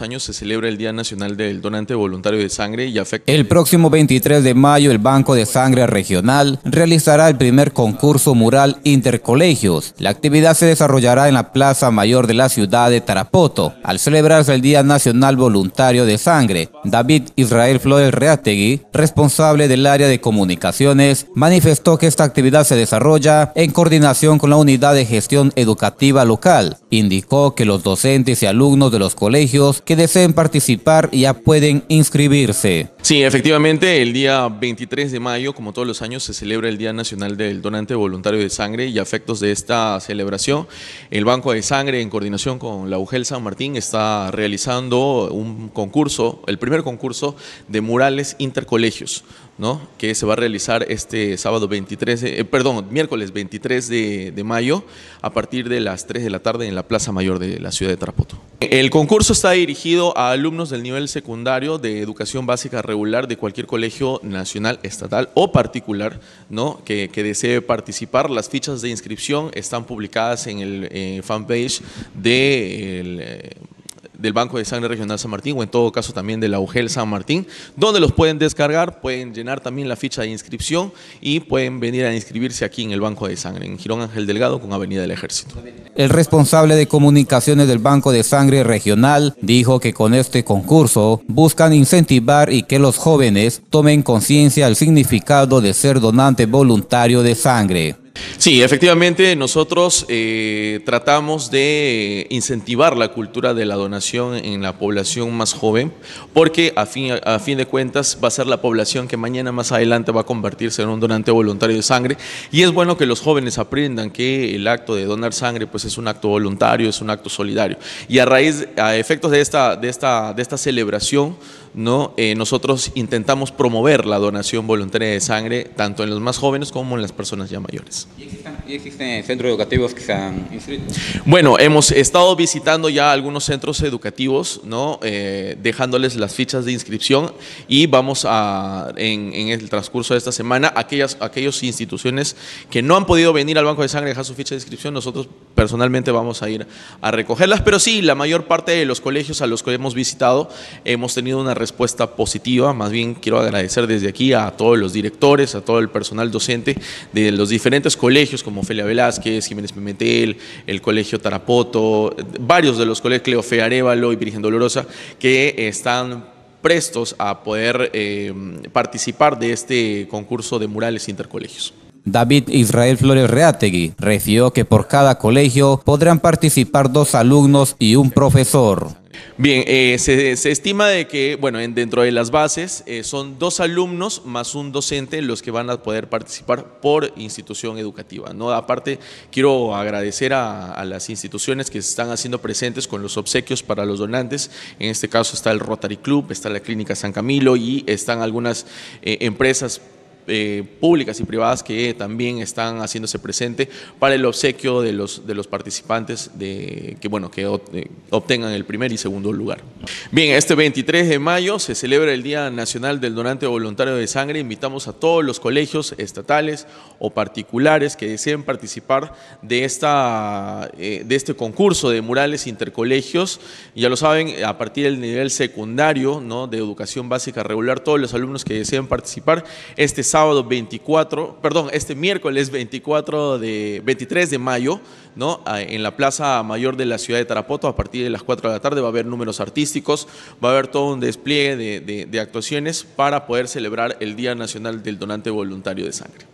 años se celebra el Día Nacional del Donante Voluntario de Sangre y El próximo 23 de mayo, el Banco de Sangre Regional realizará el primer concurso mural intercolegios. La actividad se desarrollará en la Plaza Mayor de la ciudad de Tarapoto, al celebrarse el Día Nacional Voluntario de Sangre. David Israel Flores Reategui, responsable del área de comunicaciones, manifestó que esta actividad se desarrolla en coordinación con la Unidad de Gestión Educativa Local. Indicó que los docentes y alumnos de los colegios que deseen participar ya pueden inscribirse. Sí, efectivamente, el día 23 de mayo, como todos los años, se celebra el Día Nacional del Donante Voluntario de Sangre y a efectos de esta celebración, el Banco de Sangre, en coordinación con la UGEL San Martín, está realizando un concurso, el primer concurso de murales intercolegios. ¿no? que se va a realizar este sábado 23, eh, perdón, miércoles 23 de, mayo a partir de las 3 de la tarde en la Plaza Mayor de la ciudad de Tarapoto. El concurso está dirigido a alumnos del nivel secundario de educación básica regular de cualquier colegio nacional, estatal o particular ¿no? que, desee participar. Las fichas de inscripción están publicadas en el eh, fanpage del... De eh, eh, del Banco de Sangre Regional San Martín o en todo caso también de la UGEL San Martín, donde los pueden descargar, pueden llenar también la ficha de inscripción y pueden venir a inscribirse aquí en el Banco de Sangre, en Girón Ángel Delgado con Avenida del Ejército. El responsable de comunicaciones del Banco de Sangre Regional dijo que con este concurso buscan incentivar y que los jóvenes tomen conciencia del significado de ser donante voluntario de sangre. Sí, efectivamente, nosotros eh, tratamos de incentivar la cultura de la donación en la población más joven, porque a fin, a fin de cuentas va a ser la población que mañana más adelante va a convertirse en un donante voluntario de sangre. Y es bueno que los jóvenes aprendan que el acto de donar sangre pues, es un acto voluntario, es un acto solidario. Y a raíz, a efectos de esta, de esta, de esta celebración, ¿no? Eh, nosotros intentamos promover la donación voluntaria de sangre tanto en los más jóvenes como en las personas ya mayores y existen centros educativos que se han inscrito. Bueno, hemos estado visitando ya algunos centros educativos, eh, dejándoles las fichas de inscripción y vamos a, en, el transcurso de esta semana, aquellas, instituciones que no han podido venir al Banco de Sangre a dejar su ficha de inscripción, nosotros personalmente vamos a ir a recogerlas, pero sí, la mayor parte de los colegios a los que hemos visitado hemos tenido una respuesta positiva, más bien quiero agradecer desde aquí a todos los directores, a todo el personal docente de los diferentes colegios, como Felia Velázquez, Jiménez Pimentel, el Colegio Tarapoto, varios de los colegios, Cleofe Arevalo y Virgen Dolorosa, que están prestos a poder eh, participar de este concurso de murales intercolegios. David Israel Flores Reategui refirió que por cada colegio podrán participar dos alumnos y un profesor. Bien, eh, se, estima de que, bueno, dentro de las bases eh, son dos alumnos más un docente los que van a poder participar por institución educativa. ¿no? Aparte, quiero agradecer a, las instituciones que se están haciendo presentes con los obsequios para los donantes. En este caso está el Rotary Club, está la Clínica San Camilo y están algunas eh, empresas eh, públicas y privadas que también están haciéndose presente para el obsequio de los, de los participantes de, que, bueno, que eh, obtengan el primer y segundo lugar. Bien, este 23 de mayo se celebra el Día Nacional del Donante Voluntario de Sangre. Invitamos a todos los colegios estatales o particulares que deseen participar de, esta, eh, de este concurso de murales intercolegios. Ya lo saben, a partir del nivel secundario ¿no? de educación básica regular, todos los alumnos que deseen participar, este sábado 24, perdón, este miércoles 24 de 23 de mayo, ¿no? Ah, en la Plaza Mayor de la ciudad de Tarapoto, a partir de las 4 de la tarde va a haber números artísticos, va a haber todo un despliegue de actuaciones para poder celebrar el Día Nacional del Donante Voluntario de Sangre.